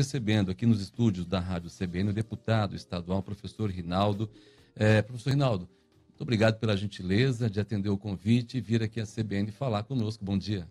recebendo aqui nos estúdios da Rádio CBN o deputado estadual, professor Rinaldo. É, professor Rinaldo, muito obrigado pela gentileza de atender o convite e vir aqui à CBN falar conosco. Bom dia.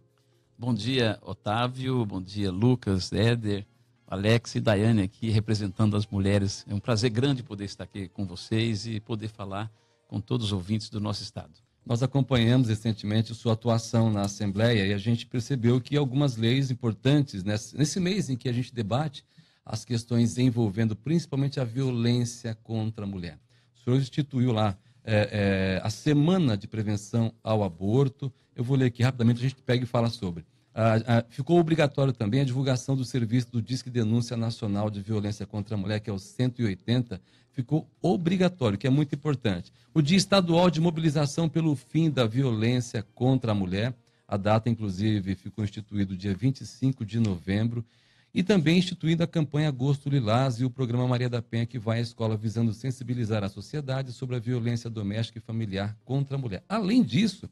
Bom dia, Otávio. Bom dia, Lucas, Éder, Alex e Daiane aqui representando as mulheres. É um prazer grande poder estar aqui com vocês e poder falar com todos os ouvintes do nosso estado. Nós acompanhamos recentemente sua atuação na Assembleia e a gente percebeu que algumas leis importantes, nesse, nesse mês em que a gente debate as questões envolvendo principalmente a violência contra a mulher. O senhor instituiu lá é, é, a Semana de Prevenção ao Aborto. Eu vou ler aqui rapidamente, a gente pega e fala sobre. Ah, ah, ficou obrigatório também a divulgação do serviço do Disque Denúncia Nacional de Violência contra a Mulher, que é o 180, ficou obrigatório, que é muito importante. O Dia Estadual de Mobilização pelo Fim da Violência contra a Mulher, a data, inclusive, ficou instituído dia 25 de novembro, e também instituída a campanha Agosto Lilás e o programa Maria da Penha, que vai à escola visando sensibilizar a sociedade sobre a violência doméstica e familiar contra a mulher. Além disso,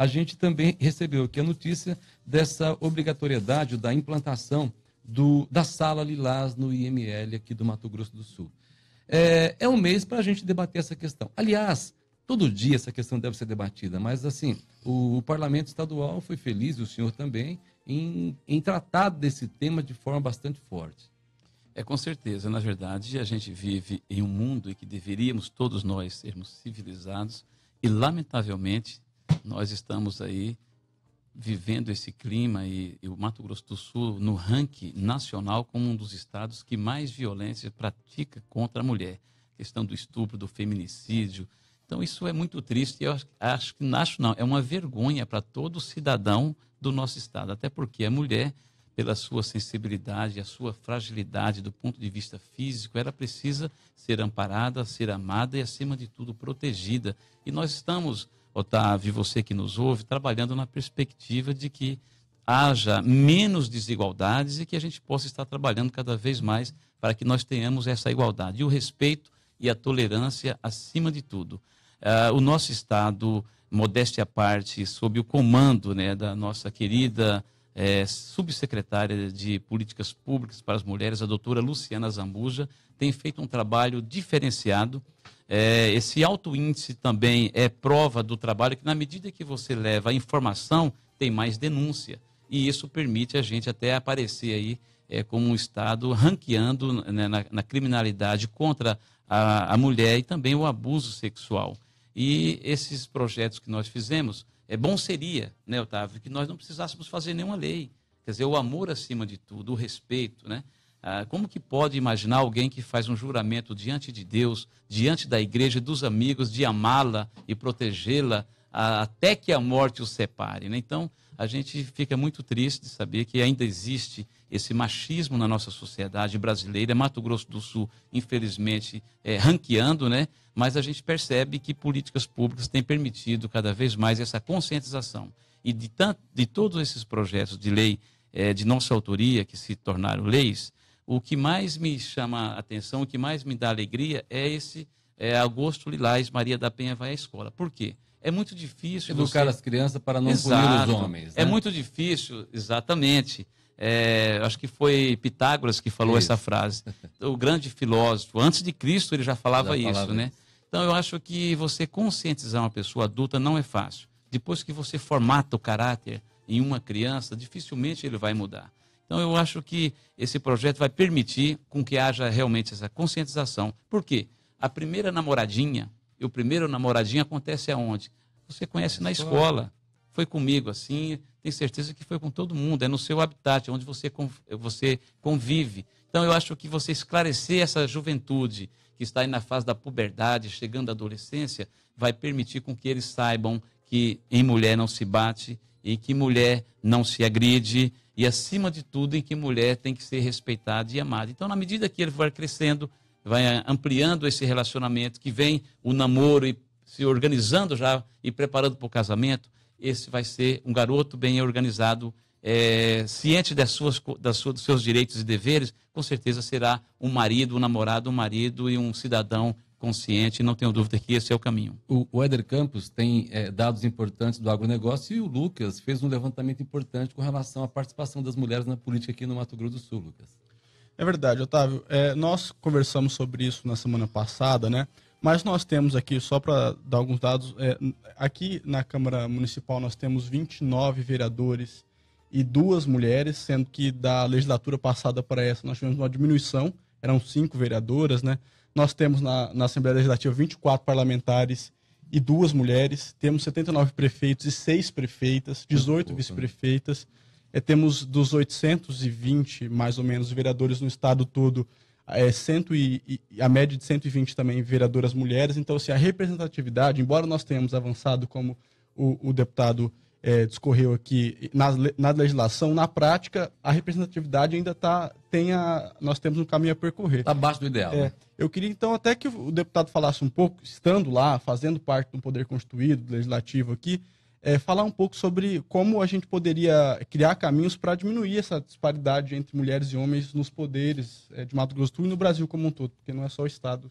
a gente também recebeu aqui a notícia dessa obrigatoriedade da implantação do, da sala Lilás no IML aqui do Mato Grosso do Sul. É, é um mês para a gente debater essa questão. Aliás, todo dia essa questão deve ser debatida, mas assim, o, o Parlamento Estadual foi feliz, e o senhor também, em, em tratar desse tema de forma bastante forte. É com certeza, na verdade, a gente vive em um mundo em que deveríamos todos nós sermos civilizados e, lamentavelmente, nós estamos aí vivendo esse clima e, e, o Mato Grosso do Sul no ranking nacional como um dos estados que mais violência pratica contra a mulher. Questão do estupro, do feminicídio. Então isso é muito triste. Eu acho, acho, acho não, é uma vergonha para todo cidadão do nosso estado, até porque a mulher, pela sua sensibilidade, a sua fragilidade do ponto de vista físico, ela precisa ser amparada, ser amada e acima de tudo protegida. E nós estamos Otávio, você que nos ouve, trabalhando na perspectiva de que haja menos desigualdades e que a gente possa estar trabalhando cada vez mais para que nós tenhamos essa igualdade. E o respeito e a tolerância acima de tudo. Uh, o nosso Estado, modéstia à parte, sob o comando né, da nossa querida é, subsecretária de Políticas Públicas para as Mulheres, a doutora Luciana Zambuja, tem feito um trabalho diferenciado. É, esse alto índice também é prova do trabalho que, na medida que você leva a informação, tem mais denúncia. E isso permite a gente até aparecer aí é, como um Estado ranqueando né, na, na, criminalidade contra a, a mulher e também o abuso sexual. E esses projetos que nós fizemos é bom seria, né, Otávio, que nós não precisássemos fazer nenhuma lei. Quer dizer, o amor acima de tudo, o respeito, né? Ah, como que pode imaginar alguém que faz um juramento diante de Deus, diante da igreja e dos amigos, de amá-la e protegê-la até que a morte os separe? Né? Então, a gente fica muito triste de saber que ainda existe esse machismo na nossa sociedade brasileira, Mato Grosso do Sul, infelizmente, é, ranqueando, né? mas a gente percebe que políticas públicas têm permitido cada vez mais essa conscientização. E de, tanto, de todos esses projetos de lei é, de nossa autoria que se tornaram leis, o que mais me chama a atenção, o que mais me dá alegria é esse é, Augusto Lilás Maria da Penha vai à escola. Por quê? É muito difícil. Educar você... as crianças para não punir os homens. É né? É muito difícil, exatamente. É, acho que foi Pitágoras que falou isso. essa frase. O grande filósofo, antes de Cristo, ele já falava, já falava isso, né? isso, né? Então eu acho que você conscientizar uma pessoa adulta não é fácil. Depois que você formata o caráter em uma criança, dificilmente ele vai mudar. Então eu acho que esse projeto vai permitir com que haja realmente essa conscientização. Por quê? A primeira namoradinha, e o primeiro namoradinho acontece aonde? Você conhece na escola. Foi comigo assim, tenho certeza que foi com todo mundo, é no seu habitat, é onde você, você convive. Então eu acho que você esclarecer essa juventude que está aí na fase da puberdade, chegando à adolescência, vai permitir com que eles saibam que em mulher não se bate e que mulher não se agride e acima de tudo em que mulher tem que ser respeitada e amada. Então na medida que ele vai crescendo, vai ampliando esse relacionamento, que vem o namoro e se organizando já e preparando para o casamento, esse vai ser um garoto bem organizado, é, ciente das suas, das suas, dos seus direitos e deveres, com certeza será um marido, um namorado, um marido e um cidadão consciente, não tenho dúvida que esse é o caminho. O, o Campos tem é, dados importantes do agronegócio e o Lucas fez um levantamento importante com relação à participação das mulheres na política aqui no Mato Grosso do Sul, Lucas. É verdade, Otávio. É, nós conversamos sobre isso na semana passada, né? Mas nós temos aqui, só para dar alguns dados, é, aqui na Câmara Municipal nós temos 29 vereadores e duas mulheres, sendo que da legislatura passada para essa nós tivemos uma diminuição, eram cinco vereadoras, né? Nós temos na, na Assembleia Legislativa 24 parlamentares e duas mulheres, temos 79 prefeitos e seis prefeitas, 18 vice-prefeitas. Né? É, temos dos 820, mais ou menos, vereadores no estado todo, é, cento e, e, a média de 120 também vereadoras mulheres. Então, se assim, a representatividade, embora nós tenhamos avançado, como o, o deputado é, discorreu aqui, na, na legislação, na prática, a representatividade ainda está tem a, nós temos um caminho a percorrer. Está abaixo do ideal. É, né? Eu queria, então, até que o deputado falasse um pouco, estando lá, fazendo parte do Poder Constituído, do Legislativo aqui, é, falar um pouco sobre como a gente poderia criar caminhos para diminuir essa disparidade entre mulheres e homens nos poderes é, de Mato Grosso do Sul e no Brasil como um todo, porque não é só o Estado.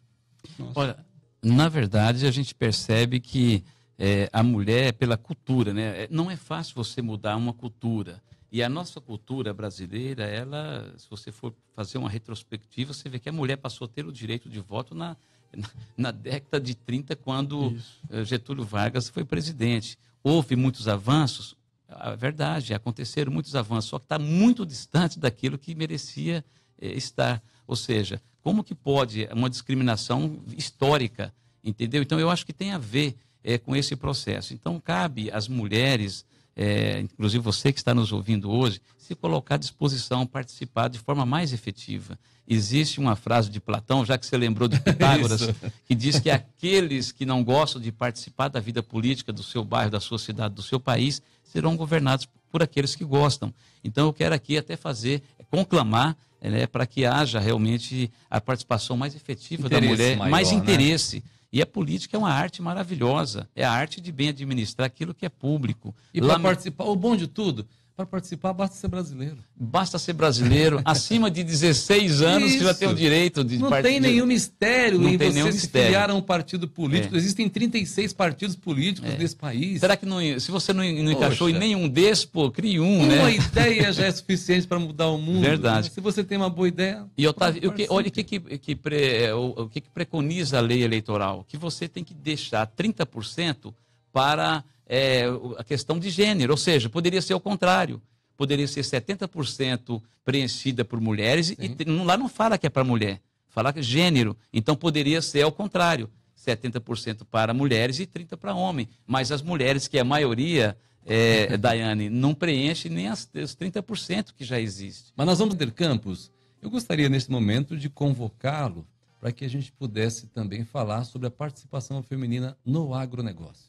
Nosso. Olha, na verdade, a gente percebe que é, a mulher, é pela cultura, né, é, não é fácil você mudar uma cultura. E a nossa cultura brasileira, ela, se você for fazer uma retrospectiva, você vê que a mulher passou a ter o direito de voto na, na, na década de 30, quando Isso. Eh, Getúlio Vargas foi presidente houve muitos avanços, é verdade, aconteceram muitos avanços, só que está muito distante daquilo que merecia é, estar. Ou seja, como que pode uma discriminação histórica, entendeu? Então, eu acho que tem a ver é, com esse processo. Então, cabe às mulheres é, inclusive você que está nos ouvindo hoje, se colocar à disposição, participar de forma mais efetiva. Existe uma frase de Platão, já que você lembrou de Pitágoras, que diz que aqueles que não gostam de participar da vida política do seu bairro, da sua cidade, do seu país, serão governados por aqueles que gostam. Então eu quero aqui até fazer, conclamar né, para que haja realmente a participação mais efetiva interesse da mulher, maior, mais né? interesse. Né? E a política é uma arte maravilhosa, é a arte de bem administrar aquilo que é público. E para participar, o bom de tudo, para participar, basta ser brasileiro. Basta ser brasileiro, acima de 16 anos, Isso. que já tem o direito de Não part... tem nenhum mistério Não em tem você se criar um partido político. É. Existem 36 partidos políticos é. nesse país. Será que não, se você não, não encaixou em nenhum despo, crie um, uma né? Uma ideia já é suficiente para mudar o mundo. Verdade. Se você tem uma boa ideia. E, Otávio, que, olha o que, que, que pre, é, o, o que, que preconiza a lei eleitoral? Que você tem que deixar 30% para é, a questão de gênero, ou seja, poderia ser o contrário. Poderia ser 70% preenchida por mulheres, Sim. e tem, lá não fala que é para mulher, fala que é gênero. Então poderia ser ao contrário, 70% para mulheres e 30% para homem. Mas as mulheres, que é a maioria, é, Daiane, não preenche nem as, os 30% que já existe. Mas nós vamos ter campos. Eu gostaria, neste momento, de convocá-lo para que a gente pudesse também falar sobre a participação feminina no agronegócio.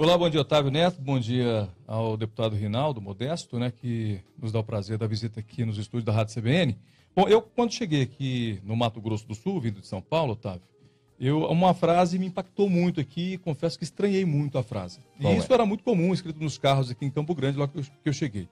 Olá, bom dia, Otávio Neto. Bom dia ao deputado Rinaldo Modesto, né, que nos dá o prazer da visita aqui nos estúdios da Rádio CBN. Bom, eu quando cheguei aqui no Mato Grosso do Sul, vindo de São Paulo, Otávio, eu, uma frase me impactou muito aqui e confesso que estranhei muito a frase. E Bom, isso é. era muito comum, escrito nos carros aqui em Campo Grande, logo que eu, que eu cheguei.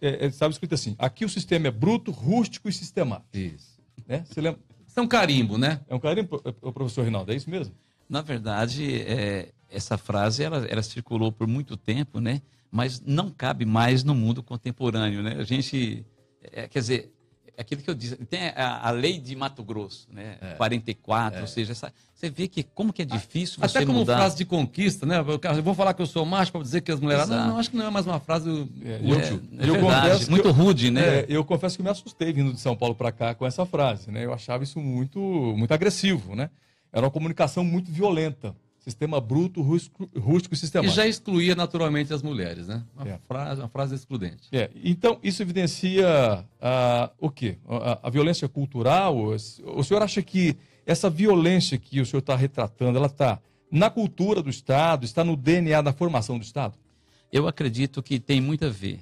É, é estava escrito assim, aqui o sistema é bruto, rústico e sistemático. Isso. Né? Você lembra? Isso é um carimbo, né? É um carimbo, é, professor Rinaldo, é isso mesmo? Na verdade, é, essa frase ela, ela circulou por muito tempo, né? Mas não cabe mais no mundo contemporâneo, né? A gente, é, quer dizer, é aquilo que eu disse, tem a, a lei de Mato Grosso, né? É. 44, é. ou seja, essa, você vê que como que é difícil Até você Até como mudar. frase de conquista, né? Eu vou falar que eu sou macho para dizer que as mulheres... Não, não, acho que não é mais uma frase é, útil. É, eu é, é verdade, confesso muito eu, rude, né? É, eu confesso que me assustei vindo de São Paulo para cá com essa frase, né? Eu achava isso muito, muito agressivo, né? Era uma comunicação muito violenta. Sistema bruto, rústico, e sistemático. E já excluía naturalmente as mulheres, né? Uma, é. frase, uma frase excludente. É. Então, isso evidencia ah, o quê? A, a, violência cultural? O senhor acha que essa violência que o senhor está retratando, ela está na cultura do Estado, está no DNA da formação do Estado? Eu acredito que tem muito a ver,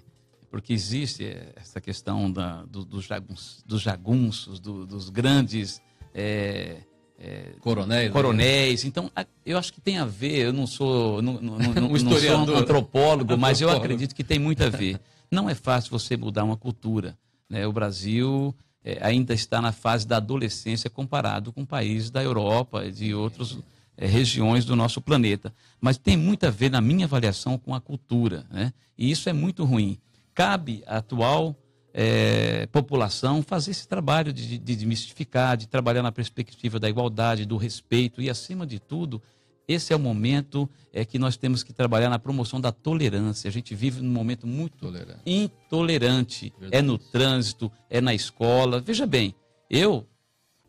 porque existe essa questão da, do, do jagunço, dos jagunços, do, dos grandes... É é, coronéis. Coronéis. Né? Então, eu acho que tem a ver, eu não sou, não, não, um não sou um antropólogo, mas eu acredito que tem muito a ver. Não é fácil você mudar uma cultura. Né? O Brasil é, ainda está na fase da adolescência comparado com países da Europa e de outras é, eh, regiões do nosso planeta. Mas tem muito a ver, na minha avaliação, com a cultura. Né? E isso é muito ruim. Cabe à atual é, população fazer esse trabalho de, de desmistificar, de trabalhar na perspectiva da igualdade, do respeito e, acima de tudo, esse é o momento é, que nós temos que trabalhar na promoção da tolerância. A gente vive num momento muito tolerante. intolerante. Verdade. É no trânsito, é na escola. Veja bem, eu,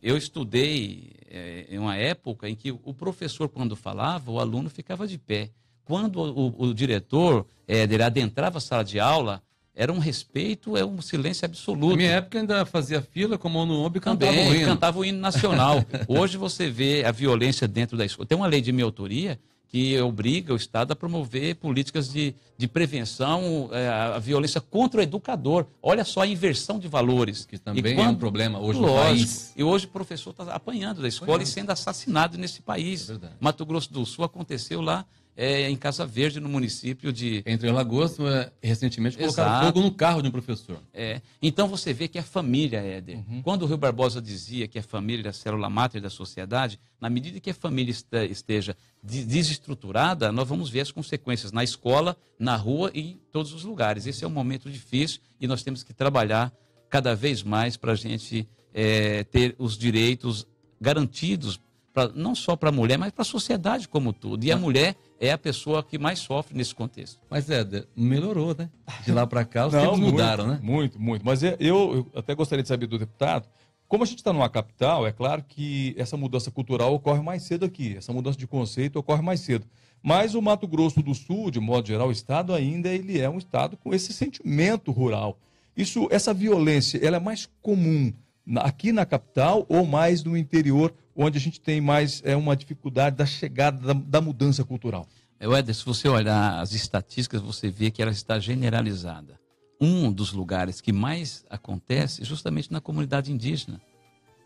eu estudei é, em uma época em que o professor, quando falava, o aluno ficava de pé. Quando o, o, diretor é, adentrava a sala de aula, era um respeito, é um silêncio absoluto. Na minha época ainda fazia fila como o Nuombe cantava Também, o hino. cantava o hino nacional. Hoje você vê a violência dentro da escola. Tem uma lei de minha autoria que obriga o Estado a promover políticas de, de prevenção é, à violência contra o educador. Olha só a inversão de valores. Que também é quando, é um problema hoje lógico, no país. E hoje o professor está apanhando da escola Apanhando. e é. sendo assassinado nesse país. É Mato Grosso do Sul aconteceu lá é, em Casa Verde, no município de. Entre Alagoas, é, recentemente colocaram Exato. fogo no carro de um professor. É. Então você vê que a família, Éder. Uhum. Quando o Rio Barbosa dizia que a família é a célula máter da sociedade, na medida que a família esteja desestruturada, nós vamos ver as consequências na escola, na rua e em todos os lugares. Esse é um momento difícil e nós temos que trabalhar cada vez mais para a gente é, ter os direitos garantidos, pra, não só para a mulher, mas para a sociedade como um todo. E a ah. mulher é a pessoa que mais sofre nesse contexto. Mas, é melhorou, né? De lá para cá, os não, tempos muito, mudaram, né? Muito, muito. Mas é, eu, eu até gostaria de saber do deputado como a gente está numa capital, é claro que essa mudança cultural ocorre mais cedo aqui, essa mudança de conceito ocorre mais cedo. Mas o Mato Grosso do Sul, de modo geral, o estado ainda ele é um estado com esse sentimento rural. Isso, essa violência, ela é mais comum aqui na capital ou mais no interior, onde a gente tem mais é, uma dificuldade da chegada da, da mudança cultural. É, Eder, se você olhar as estatísticas, você vê que ela está generalizada um dos lugares que mais acontece é justamente na comunidade indígena.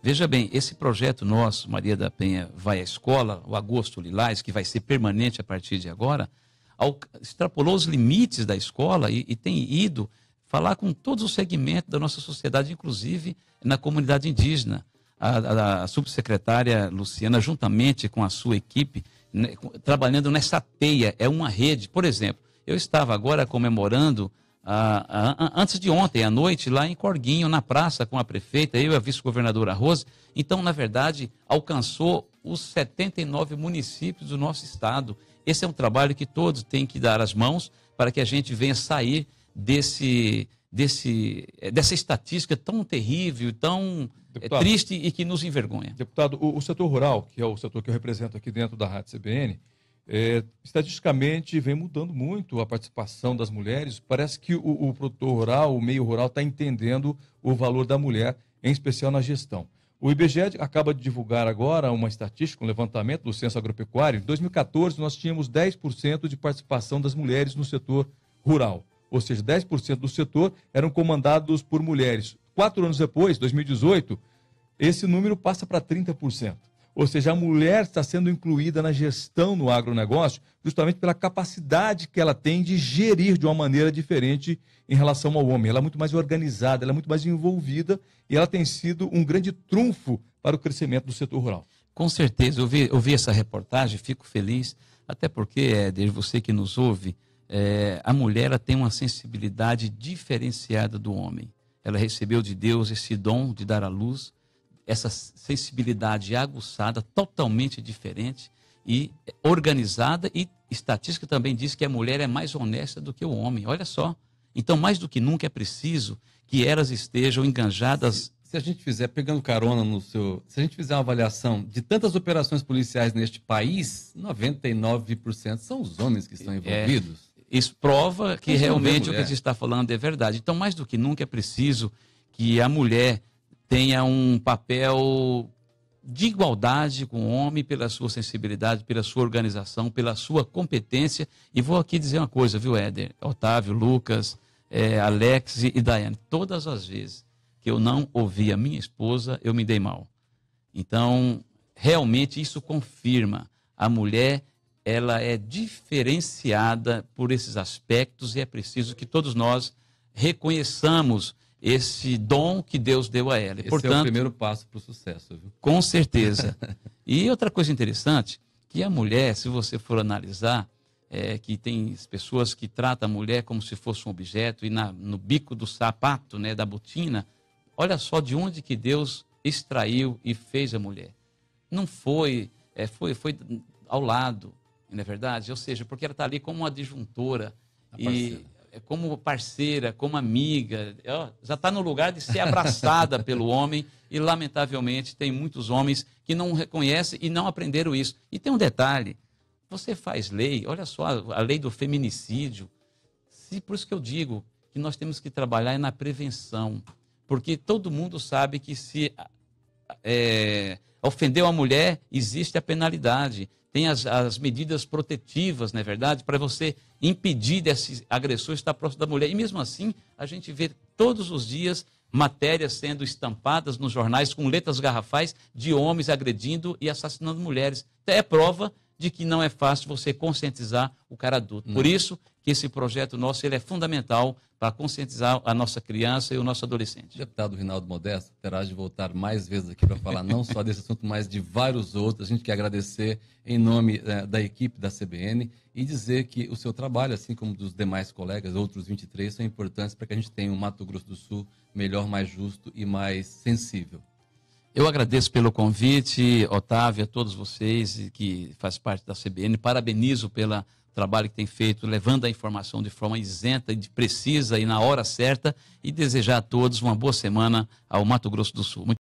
Veja bem, esse projeto nosso, Maria da Penha vai à escola, o Agosto Lilás, que vai ser permanente a partir de agora, extrapolou os limites da escola e, e tem ido falar com todos os segmentos da nossa sociedade, inclusive na comunidade indígena. A, a, a, subsecretária Luciana, juntamente com a sua equipe, né, trabalhando nessa teia, é uma rede. Por exemplo, eu estava agora comemorando a, ah, a, ah, ah, antes de ontem à noite, lá em Corguinho, na praça, com a prefeita, eu e a vice-governadora Rose. Então, na verdade, alcançou os 79 municípios do nosso estado. Esse é um trabalho que todos têm que dar as mãos para que a gente venha sair desse, desse, eh, dessa estatística tão terrível, tão eh, deputado, triste e que nos envergonha. Deputado, o, o, setor rural, que é o setor que eu represento aqui dentro da Rádio CBN, é, estatisticamente vem mudando muito a participação das mulheres. Parece que o, o produtor rural, o meio rural, está entendendo o valor da mulher, em especial na gestão. O IBGE acaba de divulgar agora uma estatística, um levantamento do censo agropecuário. Em 2014, nós tínhamos 10% de participação das mulheres no setor rural, ou seja, 10% do setor eram comandados por mulheres. Quatro anos depois, 2018, esse número passa para 30%. Ou seja, a mulher está sendo incluída na gestão no agronegócio justamente pela capacidade que ela tem de gerir de uma maneira diferente em relação ao homem. Ela é muito mais organizada, ela é muito mais envolvida e ela tem sido um grande trunfo para o crescimento do setor rural. Com certeza, eu vi, eu vi essa reportagem, fico feliz, até porque, Éder, você que nos ouve, é, a mulher tem uma sensibilidade diferenciada do homem. Ela recebeu de Deus esse dom de dar à luz, essa sensibilidade aguçada, totalmente diferente e organizada. E estatística também diz que a mulher é mais honesta do que o homem. Olha só. Então, mais do que nunca é preciso que elas estejam enganjadas. Se, se a gente fizer, pegando carona no seu. Se a gente fizer uma avaliação de tantas operações policiais neste país, 99% são os homens que estão é, envolvidos. É, isso prova que é realmente o que gente está falando é verdade. Então, mais do que nunca é preciso que a mulher tenha um papel de igualdade com o homem pela sua sensibilidade, pela sua organização, pela sua competência. E vou aqui dizer uma coisa, viu, Éder? Otávio, Lucas, é, Alex e Daiane. Todas as vezes que eu não ouvi a minha esposa, eu me dei mal. Então, realmente, isso confirma. A mulher, ela é diferenciada por esses aspectos e é preciso que todos nós reconheçamos esse dom que Deus deu a ela. Esse Portanto, é o primeiro passo para o sucesso. Viu? Com certeza. e outra coisa interessante, que a mulher, se você for analisar, é, que tem pessoas que tratam a mulher como se fosse um objeto e na, no bico do sapato, né, da botina, olha só de onde que Deus extraiu e fez a mulher. Não foi, é, foi, foi ao lado, não é verdade? Ou seja, porque ela está ali como uma adjuntora tá e é, como parceira, como amiga, ó, já está no lugar de ser abraçada pelo homem e, lamentavelmente, tem muitos homens que não reconhecem e não aprenderam isso. E tem um detalhe: você faz lei, olha só, a lei do feminicídio. Se, por isso que eu digo que nós temos que trabalhar é na prevenção, porque todo mundo sabe que se é, ofendeu a mulher, existe a penalidade tem as, as medidas protetivas, não é verdade? Para você impedir desse agressor estar próximo da mulher. E mesmo assim, a gente vê todos os dias matérias sendo estampadas nos jornais com letras garrafais de homens agredindo e assassinando mulheres. Então, é prova de que não é fácil você conscientizar o cara adulto. Não. Por isso, esse projeto nosso ele é fundamental para conscientizar a nossa criança e o nosso adolescente. Deputado Rinaldo Modesto, terá de voltar mais vezes aqui para falar não só desse assunto, mas de vários outros. A gente quer agradecer em nome eh, da equipe da CBN e dizer que o seu trabalho, assim como dos demais colegas, outros 23, são importantes para que a gente tenha um Mato Grosso do Sul melhor, mais justo e mais sensível. Eu agradeço pelo convite, Otávio, a todos vocês que fazem parte da CBN. Parabenizo pela trabalho que tem feito, levando a informação de forma isenta e precisa e na hora certa, e desejar a todos uma boa semana ao Mato Grosso do Sul. Muito